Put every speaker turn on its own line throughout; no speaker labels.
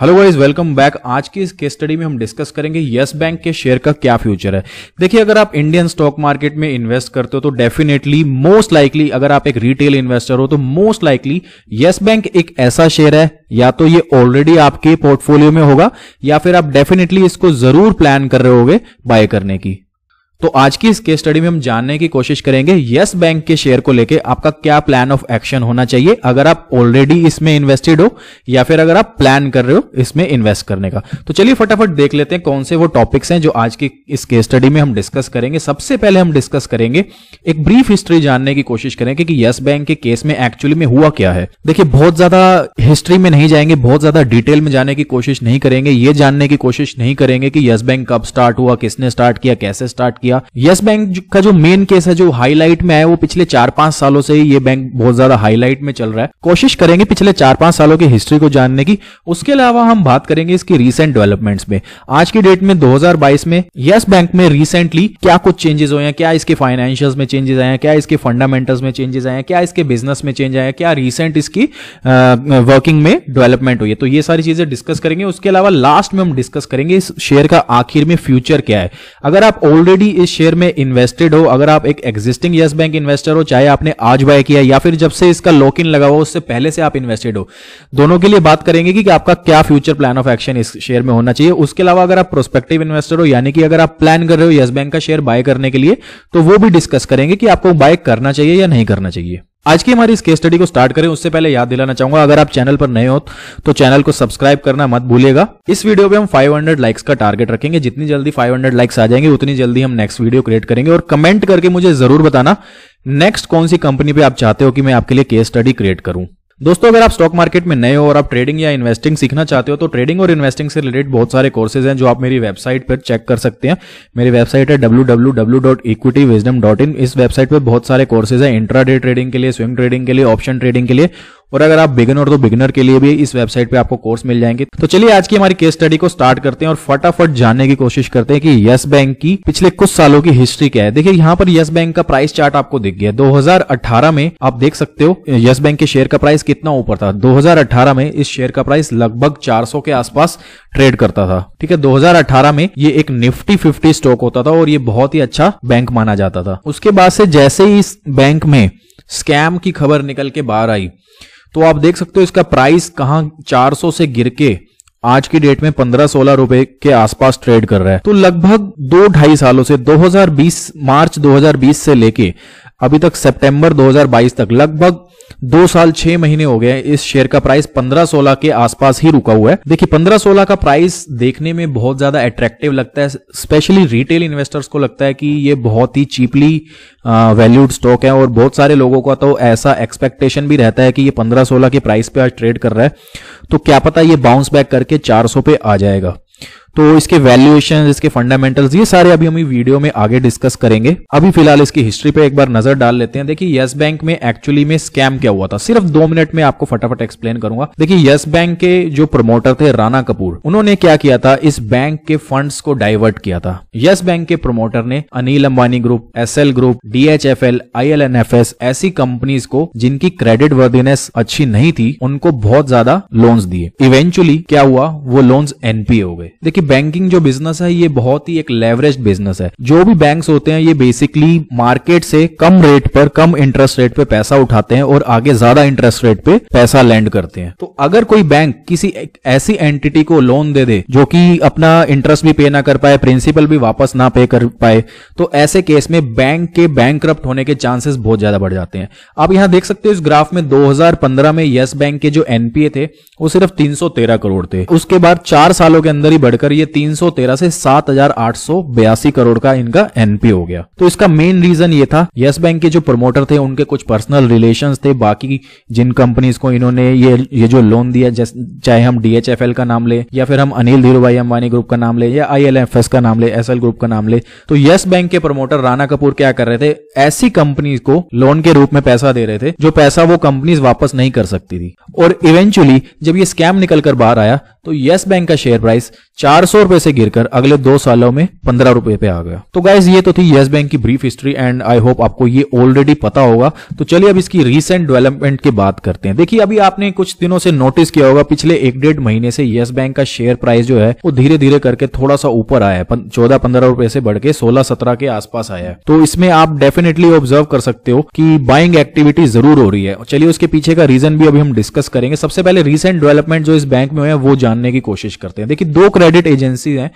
hello guys welcome back आज की इस केस स्टडी में हम डिस्कस करेंगे यस बैंक के शेयर का क्या फ्यूचर है देखिए अगर आप इंडियन स्टॉक मार्केट में इन्वेस्ट करते हो तो डेफिनेटली मोस्ट लाइकली अगर आप एक रिटेल इन्वेस्टर हो तो मोस्ट लाइकली यस बैंक एक ऐसा शेयर है या तो ये ऑलरेडी आपके पोर्टफोलियो में होगा या फिर आप डेफिनेटली इसको जरूर प्लान कर रहे होगे बाय करने की तो आज की इस केस स्टडी में हम जानने की कोशिश करेंगे यस बैंक के शेयर को लेके आपका क्या प्लान ऑफ एक्शन होना चाहिए अगर आप ऑलरेडी इसमें इन्वेस्टेड हो या फिर अगर आप प्लान कर रहे हो इसमें इन्वेस्ट करने का तो चलिए फटाफट देख लेते हैं कौन से वो टॉपिक्स हैं जो आज की इस केस स्टडी में हम डिस्कस करेंगे सबसे पहले हम डिस्कस करेंगे एक ब्रीफ हिस्ट्री जानने की कोशिश करेंगे कि यस बैंक के केस में एक्चुअली में हुआ क्या है देखिए बहुत ज्यादा हिस्ट्री में नहीं जाएंगे बहुत ज्यादा डिटेल में जाने की कोशिश नहीं करेंगे ये जानने की कोशिश नहीं करेंगे कि यस बैंक कब स्टार्ट हुआ किसने स्टार्ट किया कैसे स्टार्ट किया दिया यस बैंक का जो मेन केस है जो हाईलाइट में है वो पिछले चार पांच सालों से ये बैंक बहुत ज्यादा हाईलाइट में चल रहा है कोशिश करेंगे पिछले चार पांच सालों की हिस्ट्री को जानने की उसके अलावा हम बात करेंगे इसकी रिसेंट डेवलपमेंट्स में आज की डेट में 2022 में यस बैंक में रिसेंटली क्या कुछ चेंजेस हुए हैं क्या इसके फाइनेंशियल में चेंजेस आए हैं क्या इसके फंडामेंटल्स में चेंजेस आए हैं क्या इसके बिजनेस में चेंज आए हैं क्या रिसेंट इसकी वर्किंग में डेवलपमेंट हुई है तो ये सारी चीजें डिस्कस करेंगे उसके अलावा लास्ट में हम डिस्कस करेंगे इस शेयर का आखिर में फ्यूचर क्या है अगर आप ऑलरेडी इस शेयर में इन्वेस्टेड हो अगर आप एक एग्जिस्टिंग यस बैंक इन्वेस्टर हो चाहे आपने आज बाय किया या फिर जब से इसका लॉक इन लगा हो उससे पहले से आप इन्वेस्टेड हो दोनों के लिए बात करेंगे कि, कि आपका क्या फ्यूचर प्लान ऑफ एक्शन इस शेयर में होना चाहिए उसके अलावा अगर आप प्रोस्पेक्टिव इन्वेस्टर हो यानी कि अगर आप प्लान कर रहे हो यस बैंक का शेयर बाय करने के लिए तो वो भी डिस्कस करेंगे कि आपको बाय करना चाहिए या नहीं करना चाहिए आज की हमारी इस केस स्टडी को स्टार्ट करें उससे पहले याद दिलाना चाहूंगा अगर आप चैनल पर नए हो तो चैनल को सब्सक्राइब करना मत भूलिएगा इस वीडियो पे हम 500 लाइक्स का टारगेट रखेंगे जितनी जल्दी 500 लाइक्स आ जाएंगे उतनी जल्दी हम नेक्स्ट वीडियो क्रिएट करेंगे और कमेंट करके मुझे जरूर बताना नेक्स्ट कौन सी कंपनी पे आप चाहते हो कि मैं आपके लिए केस स्टडी क्रिएट करूं दोस्तों अगर आप स्टॉक मार्केट में नए हो और आप ट्रेडिंग या इन्वेस्टिंग सीखना चाहते हो तो ट्रेडिंग और इन्वेस्टिंग से रिलेटेड बहुत सारे कोर्सेज हैं जो आप मेरी वेबसाइट पर चेक कर सकते हैं मेरी वेबसाइट है डब्ल्यू इस वेबसाइट पर बहुत सारे कोर्सेज है इंट्रा डे ट्रेडिंग के लिए स्विंग ट्रेडिंग के लिए ऑप्शन ट्रेडिंग के लिए और अगर आप बिगनर तो बिगनर के लिए भी इस वेबसाइट पे आपको कोर्स मिल जाएंगे तो चलिए आज की हमारी केस स्टडी को स्टार्ट करते हैं और फटाफट जानने की कोशिश करते हैं कि यस बैंक की पिछले कुछ सालों की हिस्ट्री क्या है देखिए यहाँ पर यस बैंक का प्राइस चार्ट आपको दिख गया 2018 में आप देख सकते हो यस बैंक के शेयर का प्राइस कितना ऊपर था दो में इस शेयर का प्राइस लगभग चार के आसपास ट्रेड करता था ठीक है दो में ये एक निफ्टी फिफ्टी स्टॉक होता था और ये बहुत ही अच्छा बैंक माना जाता था उसके बाद से जैसे ही इस बैंक में स्कैम की खबर निकल के बाहर आई तो आप देख सकते हो इसका प्राइस कहाँ 400 से गिर के आज की डेट में पंद्रह सोलह रुपए के आसपास ट्रेड कर रहा है तो लगभग दो ढाई सालों से 2020 मार्च 2020 से लेके अभी तक सितंबर 2022 तक लगभग दो साल छह महीने हो गए इस शेयर का प्राइस 15-16 के आसपास ही रुका हुआ है देखिए 15-16 का प्राइस देखने में बहुत ज्यादा अट्रैक्टिव लगता है स्पेशली रिटेल इन्वेस्टर्स को लगता है कि ये बहुत ही चीपली वैल्यूड स्टॉक है और बहुत सारे लोगों का तो ऐसा एक्सपेक्टेशन भी रहता है कि ये पंद्रह सोलह के प्राइस पे आज ट्रेड कर रहा है तो क्या पता ये बाउंस बैक करके चार पे आ जाएगा तो इसके वैल्यूएशन इसके फंडामेंटल्स ये सारे अभी हम वीडियो में आगे डिस्कस करेंगे अभी फिलहाल इसकी हिस्ट्री पे एक बार नजर डाल लेते हैं देखिए यस बैंक में एक्चुअली में स्कैम क्या हुआ था सिर्फ दो मिनट में आपको फटाफट एक्सप्लेन करूंगा देखिए यस बैंक के जो प्रमोटर थे राणा कपूर उन्होंने क्या किया था इस बैंक के फंड को डाइवर्ट किया था यस बैंक के प्रोमोटर ने अनिल अंबानी ग्रुप एस ग्रुप डीएचएफएल आईएलएनएफएस ऐसी कंपनीज को जिनकी क्रेडिट वर्दीनेस अच्छी नहीं थी उनको बहुत ज्यादा लोन्स दिए इवेंचुअली क्या हुआ वो लोन्स एनपीए हो गए देखिए बैंकिंग जो बिजनेस है ये बहुत ही एक लेवरेज बिजनेस है जो भी बैंक्स होते हैं ये बेसिकली मार्केट से कम रेट पर कम इंटरेस्ट रेट पे पैसा उठाते हैं और आगे ज्यादा इंटरेस्ट रेट पे पैसा लैंड करते हैं तो अगर कोई बैंक किसी ऐसी एंटिटी को लोन दे दे जो कि अपना इंटरेस्ट भी पे ना कर पाए प्रिंसिपल भी वापस ना पे कर पाए तो ऐसे केस में बैंक के बैंक होने के चांसेस बहुत ज्यादा बढ़ जाते हैं आप यहां देख सकते हो इस ग्राफ में 2015 में यस बैंक के जो एनपीए थे वो सिर्फ 313 करोड़ थे उसके बाद चार सालों के अंदर ही बढ़कर और ये 313 से सात करोड़ का इनका एनपी हो गया तो इसका मेन रीजन ये था यस बैंक के जो प्रमोटर थे उनके कुछ पर्सनल रिलेशन थे बाकी जिन कंपनीज को इन्होंने ये ये जो लोन दिया चाहे हम डीएचएफएल का नाम ले या फिर हम अनिल धीरू अंबानी ग्रुप का नाम ले या आईएलएफएस का नाम ले एसएल ग्रुप का नाम ले तो यस बैंक के प्रमोटर राणा कपूर क्या कर रहे थे ऐसी कंपनीज को लोन के रूप में पैसा दे रहे थे जो पैसा वो कंपनीज वापस नहीं कर सकती थी और इवेंचुअली जब ये स्कैम निकलकर बाहर आया तो यस बैंक का शेयर प्राइस चार चार सौ रुपए से गिरकर अगले दो सालों में पंद्रह रुपए पे आ गया तो गाइज ये तो थी येस बैंक की brief history and I hope आपको ये ऑलरेडी पता होगा तो चलिए अब इसकी रिसेंट डेवलपमेंट की बात करते हैं देखिए अभी आपने कुछ दिनों से नोटिस किया होगा पिछले एक डेढ़ महीने से येस बैंक का शेयर प्राइस जो है वो धीरे धीरे करके थोड़ा सा ऊपर आया है चौदह पंद्रह रुपए से बढ़ के सोलह सत्रह के आसपास आया है तो इसमें आप डेफिनेटली ऑब्जर्व कर सकते हो कि बाइंग एक्टिविटी जरूर हो रही है चलिए उसके पीछे का रीजन भी अभी हम डिस्कस करेंगे सबसे पहले रिसेंट डेवलपमेंट जो इस बैंक में हुआ है वो जानने की कोशिश करते हैं देखिए दो क्रेडिट एजेंसी हैं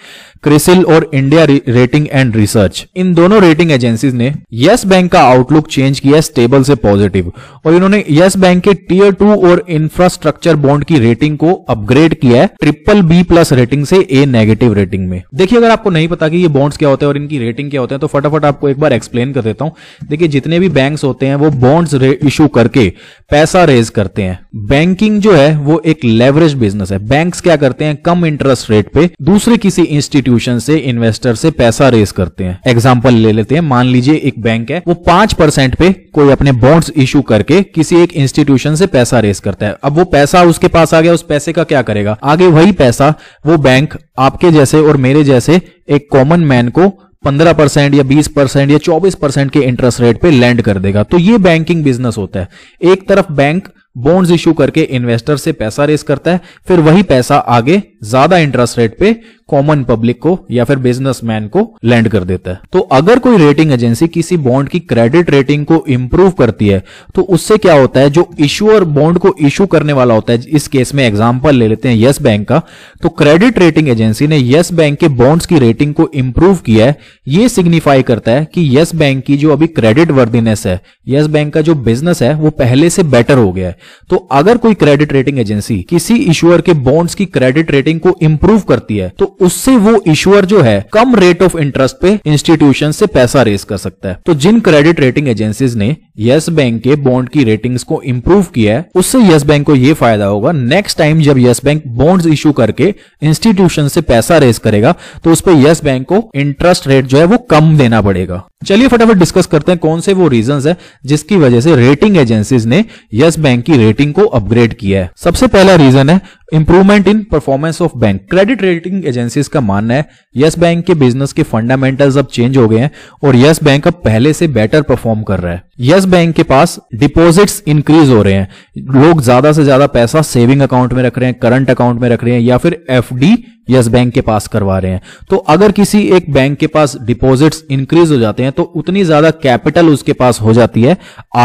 क्रिसिल और इंडिया रेटिंग एंड रिसर्च इन दोनों रेटिंग एजेंसीज ने यस बैंक का आउटलुक चेंज किया स्टेबल से पॉजिटिव और इन्होंने यस बैंक के टीयर टू और इंफ्रास्ट्रक्चर बॉन्ड की रेटिंग को अपग्रेड किया है ट्रिपल बी प्लस रेटिंग से ए नेगेटिव रेटिंग में देखिए अगर आपको नहीं पता कि ये बॉन्ड्स क्या होते हैं और इनकी रेटिंग क्या होते हैं तो फटाफट आपको एक बार एक्सप्लेन कर देता हूं देखिए जितने भी बैंक्स होते हैं वो बॉन्ड्स इशू करके पैसा रेज करते हैं बैंकिंग जो है वो एक लेवरेज बिजनेस है बैंक्स क्या करते हैं कम इंटरेस्ट रेट पे दूसरे किसी इंस्टीट्यूशन से इन्वेस्टर से पैसा रेस करते हैं एग्जाम्पल ले लेते हैं मान लीजिए एक बैंक है वो पांच परसेंट पे कोई अपने बॉन्ड्स इशू करके किसी एक इंस्टीट्यूशन से पैसा रेस करता है अब वो पैसा उसके पास आ गया उस पैसे का क्या करेगा आगे वही पैसा वो बैंक आपके जैसे और मेरे जैसे एक कॉमन मैन को 15 परसेंट या 20 परसेंट या 24 परसेंट के इंटरेस्ट रेट पे लैंड कर देगा तो ये बैंकिंग बिजनेस होता है एक तरफ बैंक बॉन्ड्स इशू करके इन्वेस्टर से पैसा रेस करता है फिर वही पैसा आगे ज्यादा इंटरेस्ट रेट पे कॉमन पब्लिक को या फिर बिजनेसमैन को लैंड कर देता है तो अगर कोई रेटिंग एजेंसी किसी बॉन्ड की क्रेडिट रेटिंग को इंप्रूव करती है तो उससे क्या होता है जो और बॉन्ड को इश्यू करने वाला होता है इस केस में एग्जाम्पल ले लेते हैं यस बैंक का तो क्रेडिट रेटिंग एजेंसी ने येस बैंक के बॉन्ड्स की रेटिंग को इंप्रूव किया है ये सिग्निफाई करता है कि येस बैंक की जो अभी क्रेडिट वर्दीनेस है येस बैंक का जो बिजनेस है वो पहले से बेटर हो गया है तो अगर कोई क्रेडिट रेटिंग एजेंसी किसी इशुअर के बॉन्ड्स की क्रेडिट रेटिंग को इम्प्रूव करती है तो उससे वो इशुअर जो है कम रेट ऑफ इंटरेस्ट पे इंस्टीट्यूशन से पैसा रेस कर सकता है तो जिन क्रेडिट रेटिंग एजेंसीज ने यस बैंक के बॉन्ड की रेटिंग्स को इम्प्रूव किया है उससे यस बैंक को यह फायदा होगा नेक्स्ट टाइम जब यस बैंक बॉन्ड्स इशू करके इंस्टीट्यूशन से पैसा रेस करेगा तो उस पर यस बैंक को इंटरेस्ट रेट जो है वो कम देना पड़ेगा चलिए फटाफट डिस्कस करते हैं कौन से वो रीजंस है जिसकी वजह से रेटिंग एजेंसीज ने यस बैंक की रेटिंग को अपग्रेड किया है सबसे पहला रीजन है improvement in performance of bank credit rating agencies का मानना है यस बैंक के बिजनेस के फंडामेंटल्स अब चेंज हो गए हैं और यस बैंक अब पहले से बेटर परफॉर्म कर रहा है यस बैंक के पास डिपॉजिट्स इंक्रीज हो रहे हैं लोग ज्यादा से ज्यादा पैसा सेविंग अकाउंट में रख रहे हैं करंट अकाउंट में रख रहे हैं या फिर डी यस बैंक के पास करवा रहे हैं तो अगर किसी एक बैंक के पास डिपॉजिट्स इंक्रीज हो जाते हैं तो उतनी ज्यादा कैपिटल उसके पास हो जाती है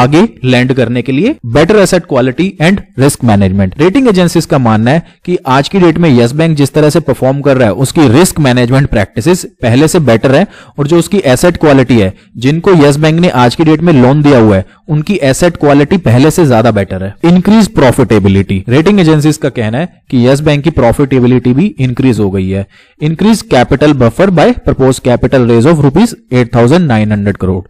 आगे लैंड करने के लिए better asset quality and risk management rating agencies का मानना है कि आज की डेट में यस बैंक जिस तरह से परफॉर्म कर रहा है उसकी रिस्क मैनेजमेंट प्रैक्टिस पहले से बेटर है और जो उसकी एसेट क्वालिटी है जिनको यस बैंक ने आज की डेट में लोन दिया हुआ है उनकी एसेट क्वालिटी पहले से ज्यादा बेटर है इंक्रीज प्रॉफिटेबिलिटी रेटिंग एजेंसीज का कहना है कि यस बैंक की प्रॉफिटेबिलिटी भी इंक्रीज हो गई है increase capital buffer by propose capital raise of rupees eight crore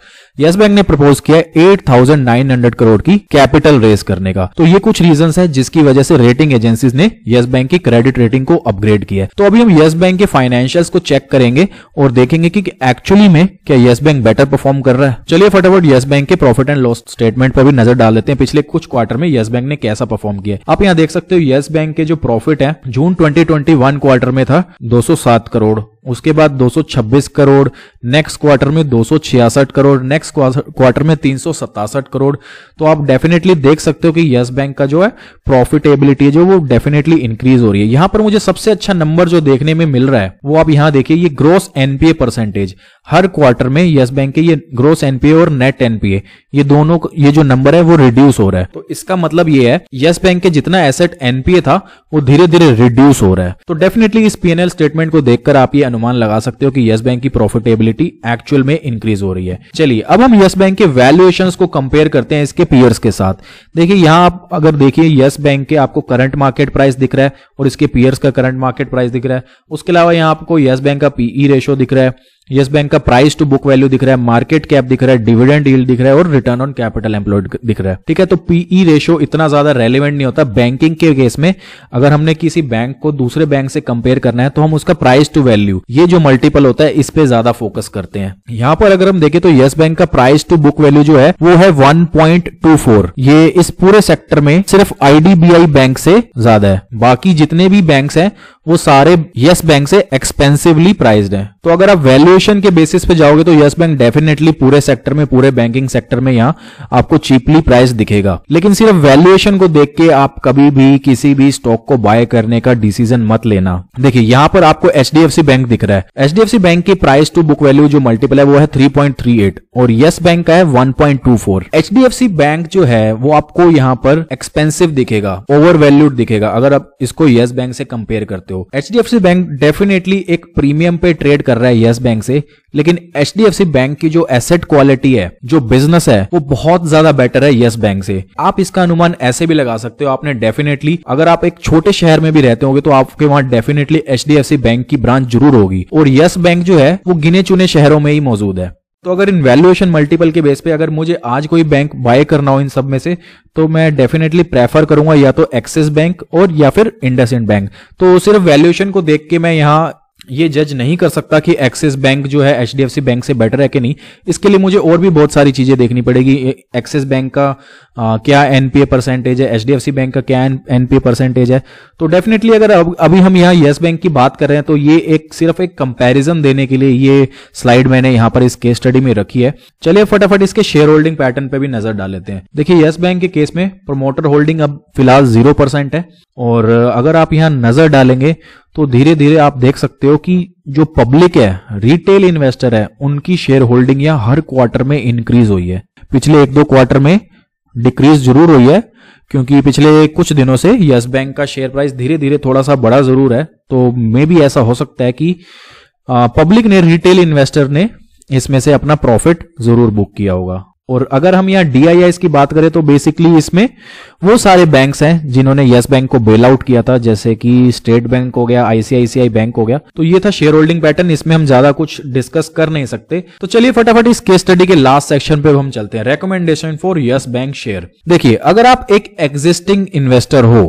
Yes Bank ने प्रपोज किया eight thousand nine hundred crore की कैपिटल रेस करने का तो ये कुछ रीजन है जिसकी वजह से रेटिंग एजेंसी ने यस बैंक की क्रेडिट रेटिंग को अपग्रेड किया तो अभी हम यस बैंक के फाइनेंशियल को चेक करेंगे और देखेंगे की एक्चुअली में क्या यस बैंक बेटर परफॉर्म कर रहा है चलिए फटाफट यस बैंक के प्रॉफिट एंड लॉस स्टेटमेंट पर भी नजर डाल लेते हैं पिछले कुछ क्वार्टर में यस बैंक ने कैसा परफॉर्म किया आप यहाँ देख सकते हो यस बैंक के जो प्रॉफिट है जून वन क्वार्टर में था सात करोड़ उसके बाद 226 करोड़ नेक्स्ट क्वार्टर में 266 करोड़ नेक्स्ट क्वार्टर में तीन करोड़ तो आप डेफिनेटली देख सकते हो कि यस बैंक का जो है प्रॉफिटेबिलिटी जो वो डेफिनेटली इंक्रीज हो रही है यहां पर मुझे सबसे अच्छा नंबर जो देखने में मिल रहा है वो आप यहां देखिए ये ग्रोस एनपीए परसेंटेज हर क्वार्टर में यस बैंक के ये ग्रोस एनपीए और नेट एनपीए ये दोनों ये जो नंबर है वो रिड्यूस हो रहा है तो इसका मतलब ये है यस बैंक के जितना एसेट एनपीए था वो धीरे धीरे रिड्यूस हो रहा है तो डेफिनेटली इस पीएनएल स्टेटमेंट को देखकर आप ये अनुमान लगा सकते हो कि यस बैंक की प्रॉफिटेबिलिटी एक्चुअल में इंक्रीज हो रही है चलिए अब हम यस बैंक के वैल्यूएशन को कंपेयर करते हैं इसके पीयर्स के साथ देखिए यहां आप अगर देखिए यस बैंक के आपको करंट मार्केट प्राइस दिख रहा है और इसके पीयर्स का करंट मार्केट प्राइस दिख रहा है उसके अलावा यहां आपको यस बैंक का पीई रेशो e दिख रहा है यस बैंक का प्राइस टू बुक वैल्यू दिख रहा है मार्केट कैप दिख रहा है डिविडेंड डील दिख रहा है और रिटर्न ऑन कैपिटल एम्प्लॉयड दिख रहा है ठीक है तो पीई रेशियो e इतना ज्यादा रेलिवेंट नहीं होता बैंकिंग के केस में अगर हमने किसी बैंक को दूसरे बैंक से कंपेयर करना है तो हम उसका प्राइस टू वैल्यू ये जो मल्टीपल होता है इस पे ज्यादा फोकस करते हैं यहाँ पर अगर हम देखें तो यस बैंक का प्राइस टू बुक वैल्यू जो है वो है वन ये इस पूरे सेक्टर में सिर्फ आईडीबीआई बैंक से ज्यादा है बाकी जितने भी बैंक है वो सारे यस बैंक से एक्सपेंसिवली प्राइज्ड है तो अगर आप वैल्यू वैल्यूएशन के बेसिस पे जाओगे तो यस बैंक डेफिनेटली पूरे सेक्टर में पूरे बैंकिंग सेक्टर में यहाँ आपको चीपली प्राइस दिखेगा लेकिन सिर्फ वैल्यूएशन को देख के आप कभी भी किसी भी स्टॉक को बाय करने का डिसीजन मत लेना देखिए यहाँ पर आपको एच बैंक दिख रहा है एच बैंक की प्राइस टू बुक वैल्यू जो मल्टीपल है वो है थ्री और यस बैंक का है वन पॉइंट बैंक जो है वो आपको यहाँ पर एक्सपेंसिव दिखेगा ओवर वैल्यूड दिखेगा अगर आप इसको यस बैंक से कंपेयर करते हो एच बैंक डेफिनेटली एक प्रीमियम पे ट्रेड कर रहा है यस बैंक बैंक से लेकिन एच बैंक की जो एसेट क्वालिटी है जो बिजनेस है वो बहुत ज्यादा बेटर है यस बैंक से आप इसका अनुमान ऐसे भी लगा सकते हो आपने डेफिनेटली अगर आप एक छोटे शहर में भी रहते होंगे तो आपके वहां डेफिनेटली एच बैंक की ब्रांच जरूर होगी और यस बैंक जो है वो गिने चुने शहरों में ही मौजूद है तो अगर इन वैल्यूएशन मल्टीपल के बेस पे अगर मुझे आज कोई बैंक बाय करना हो इन सब में से तो मैं डेफिनेटली प्रेफर करूंगा या तो एक्सिस बैंक और या फिर इंडस बैंक तो सिर्फ वैल्यूएशन को देख के मैं यहाँ ये जज नहीं कर सकता कि एक्सिस बैंक जो है एच बैंक से बेटर है कि नहीं इसके लिए मुझे और भी बहुत सारी चीजें देखनी पड़ेगी एक्सिस बैंक का आ, क्या एनपीए परसेंटेज है एच बैंक का क्या एनपीए परसेंटेज है तो डेफिनेटली अगर अब, अभी हम यहाँ येस बैंक की बात कर रहे हैं तो ये एक सिर्फ एक कंपेरिजन देने के लिए ये स्लाइड मैंने यहाँ पर इस केस स्टडी में रखी है चलिए फटाफट इसके शेयर होल्डिंग पैटर्न पर भी नजर डाल लेते हैं देखिए येस बैंक के केस में प्रोमोटर होल्डिंग अब फिलहाल जीरो है और अगर आप यहाँ नजर डालेंगे तो धीरे धीरे आप देख सकते हो कि जो पब्लिक है रिटेल इन्वेस्टर है उनकी शेयर होल्डिंग या हर क्वार्टर में इंक्रीज हुई है पिछले एक दो क्वार्टर में डिक्रीज जरूर हुई है क्योंकि पिछले कुछ दिनों से यस बैंक का शेयर प्राइस धीरे धीरे थोड़ा सा बड़ा जरूर है तो मे भी ऐसा हो सकता है कि पब्लिक ने रिटेल इन्वेस्टर ने इसमें से अपना प्रॉफिट जरूर बुक किया होगा और अगर हम यहाँ डीआईआई की बात करें तो बेसिकली इसमें वो सारे बैंक्स हैं जिन्होंने यस बैंक को बेल आउट किया था जैसे कि स्टेट बैंक हो गया आईसीआईसीआई बैंक हो गया तो ये था शेयर होल्डिंग पैटर्न इसमें हम ज्यादा कुछ डिस्कस कर नहीं सकते तो चलिए फटाफट इस केस स्टडी के लास्ट सेक्शन पे हम चलते हैं recommendation for Yes Bank share देखिए अगर आप एक एग्जिस्टिंग इन्वेस्टर हो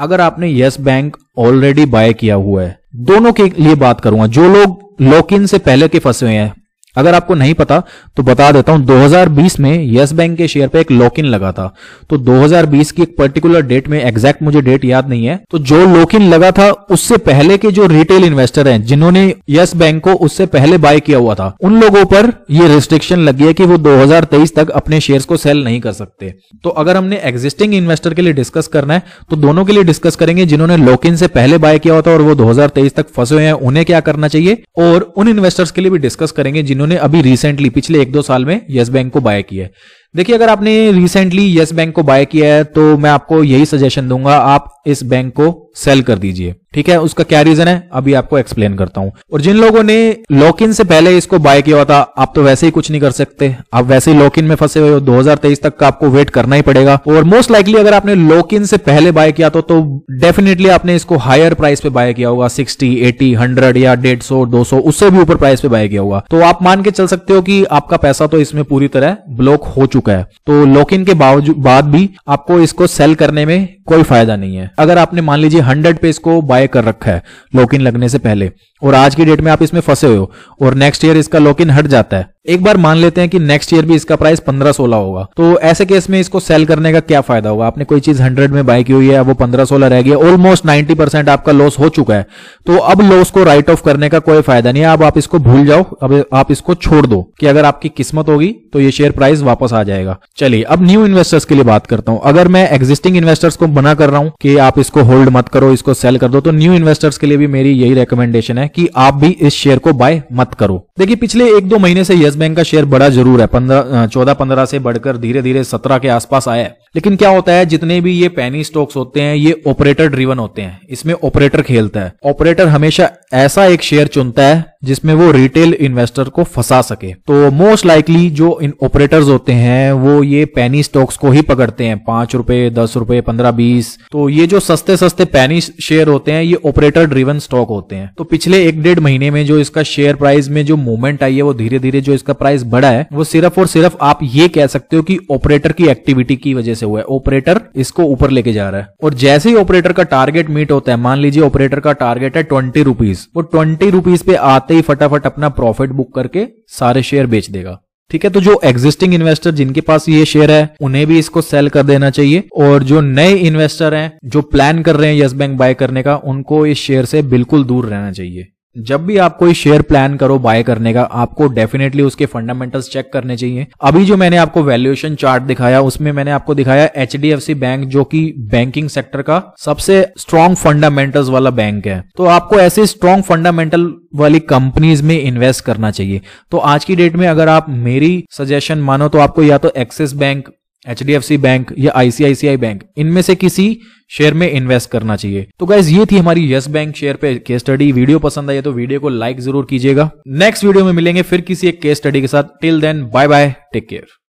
अगर आपने यस बैंक ऑलरेडी बाय किया हुआ है दोनों के लिए बात करूंगा जो लोग लॉक इन से पहले के फंसे हुए हैं अगर आपको नहीं पता तो बता देता हूं 2020 में यस बैंक के शेयर पे एक लॉक इन लगा था तो 2020 की एक पर्टिकुलर डेट में एग्जैक्ट मुझे डेट याद नहीं है तो जो लॉक इन लगा था उससे पहले के जो रिटेल इन्वेस्टर हैं जिन्होंने यस बैंक को उससे पहले बाय किया हुआ था उन लोगों पर यह रिस्ट्रिक्शन लगी है कि वो दो तक अपने शेयर को सेल नहीं कर सकते तो अगर हमने एग्जिस्टिंग इन्वेस्टर के लिए डिस्कस करना है तो दोनों के लिए डिस्कस करेंगे जिन्होंने लॉक इन से पहले बाय किया हुआ था और वो दो तक फंसे हुए हैं उन्हें क्या करना चाहिए और उन इन्वेस्टर्स के लिए भी डिस्कस करेंगे जिन्होंने जिन्होंने अभी रिसेंटली पिछले एक दो साल में येस बैंक को बाय किया है देखिए अगर आपने रिसेंटली यस बैंक को बाय किया है तो मैं आपको यही सजेशन दूंगा आप इस बैंक को सेल कर दीजिए ठीक है उसका क्या रीजन है अभी आपको एक्सप्लेन करता हूं और जिन लोगों ने लॉक इन से पहले इसको बाय किया था आप तो वैसे ही कुछ नहीं कर सकते आप वैसे ही लॉक इन में फंसे हुए हो 2023 तक का आपको वेट करना ही पड़ेगा और मोस्ट लाइकली अगर आपने लॉक इन से पहले बाय किया तो तो डेफिनेटली आपने इसको हायर प्राइस पे बाय किया होगा सिक्सटी एटी हंड्रेड या डेढ़ सौ दो सौ उससे भी ऊपर प्राइस पे बाय किया होगा तो आप मान के चल सकते हो कि आपका पैसा तो इसमें पूरी तरह ब्लॉक हो चुका है तो लॉक इन के बावजूद बाद भी आपको इसको सेल करने में कोई फायदा नहीं है अगर आपने मान लीजिए हंड्रेड पे इसको बाय बाय कर रखा है लॉक इन लगने से पहले और आज की डेट में आप इसमें फंसे हो और नेक्स्ट ईयर इसका लॉक इन हट जाता है एक बार मान लेते हैं कि नेक्स्ट ईयर भी इसका प्राइस पंद्रह सोलह होगा तो ऐसे केस में इसको सेल करने का क्या फायदा होगा आपने कोई चीज हंड्रेड में बाय की हुई है वो पंद्रह सोलह रह गया ऑलमोस्ट नाइन्टी परसेंट आपका लॉस हो चुका है तो अब लॉस को राइट ऑफ करने का कोई फायदा नहीं है अब आप इसको भूल जाओ अब आप इसको छोड़ दो कि अगर आपकी किस्मत होगी तो ये शेयर प्राइस वापस आ जाएगा चलिए अब न्यू इन्वेस्टर्स के लिए बात करता हूं अगर मैं एग्जिस्टिंग इन्वेस्टर्स को मना कर रहा हूं कि आप इसको होल्ड मत करो इसको सेल कर दो तो न्यू इन्वेस्टर्स के लिए भी मेरी यही रिकमेंडेशन है कि आप भी इस शेयर को बाय मत करो देखिए पिछले एक दो महीने से यस बैंक का शेयर बड़ा जरूर है चौदह पंद्रह से बढ़कर धीरे धीरे सत्रह के आसपास आया है लेकिन क्या होता है जितने भी ये पैनी स्टॉक्स होते हैं ये ऑपरेटर ड्रिवन होते हैं इसमें ऑपरेटर खेलता है ऑपरेटर हमेशा ऐसा एक शेयर चुनता है जिसमें वो रिटेल इन्वेस्टर को फंसा सके तो मोस्ट लाइकली जो इन ऑपरेटर्स होते हैं वो ये पैनी स्टॉक्स को ही पकड़ते हैं पांच रुपए दस रुपए पंद्रह बीस तो ये जो सस्ते सस्ते पैनी शेयर होते हैं ये ऑपरेटर ड्रिवन स्टॉक होते हैं तो पिछले एक डेढ़ महीने में जो इसका शेयर प्राइस में जो मूवमेंट आई है वो धीरे धीरे जो इसका प्राइस बढ़ा है वो सिर्फ और सिर्फ आप ये कह सकते हो कि ऑपरेटर की एक्टिविटी की वजह से हुआ है ऑपरेटर इसको ऊपर लेके जा रहा है और जैसे ही ऑपरेटर का टारगेट मीट होता है मान लीजिए ऑपरेटर का टारगेट है ट्वेंटी रुपीज वो ट्वेंटी रुपीज पे आते ही फटाफट अपना प्रॉफिट बुक करके सारे शेयर बेच देगा ठीक है तो जो एग्जिस्टिंग इन्वेस्टर जिनके पास ये शेयर है उन्हें भी इसको सेल कर देना चाहिए और जो नए इन्वेस्टर हैं जो प्लान कर रहे हैं यस बैंक बाय करने का उनको इस शेयर से बिल्कुल दूर रहना चाहिए जब भी आप कोई शेयर प्लान करो बाय करने का आपको डेफिनेटली उसके फंडामेंटल्स चेक करने चाहिए अभी जो मैंने आपको वैल्यूएशन चार्ट दिखाया उसमें मैंने आपको दिखाया एच बैंक जो कि बैंकिंग सेक्टर का सबसे स्ट्रॉन्ग फंडामेंटल्स वाला बैंक है तो आपको ऐसे स्ट्रॉन्ग फंडामेंटल वाली कंपनीज में इन्वेस्ट करना चाहिए तो आज की डेट में अगर आप मेरी सजेशन मानो तो आपको या तो एक्सिस बैंक एच बैंक या आईसीआईसीआई बैंक इनमें से किसी शेयर में इन्वेस्ट करना चाहिए तो गाइज ये थी हमारी यस बैंक शेयर पे केस स्टडी वीडियो पसंद आई तो वीडियो को लाइक जरूर कीजिएगा नेक्स्ट वीडियो में मिलेंगे फिर किसी एक केस स्टडी के साथ till then bye bye take care